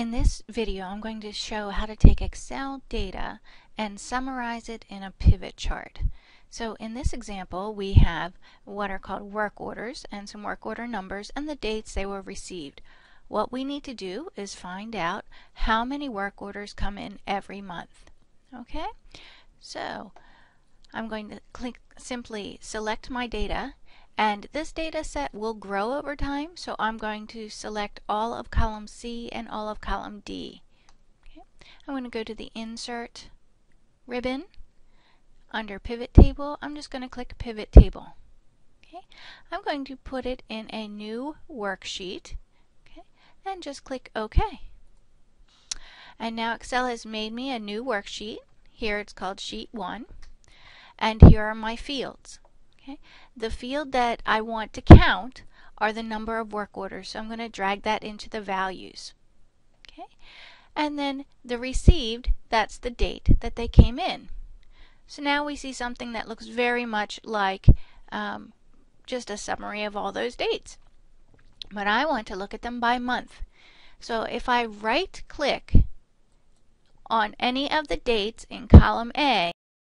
In this video, I'm going to show how to take Excel data and summarize it in a pivot chart. So in this example, we have what are called work orders and some work order numbers and the dates they were received. What we need to do is find out how many work orders come in every month. Okay? So I'm going to click, simply select my data and this data set will grow over time, so I'm going to select all of column C and all of column D. Okay. I'm going to go to the Insert ribbon. Under Pivot Table, I'm just going to click Pivot Table. Okay. I'm going to put it in a new worksheet okay, and just click OK. And now Excel has made me a new worksheet. Here it's called Sheet 1. And here are my fields. Okay, the field that I want to count are the number of work orders. So I'm going to drag that into the values. Okay, and then the received, that's the date that they came in. So now we see something that looks very much like um, just a summary of all those dates. But I want to look at them by month. So if I right click on any of the dates in column A,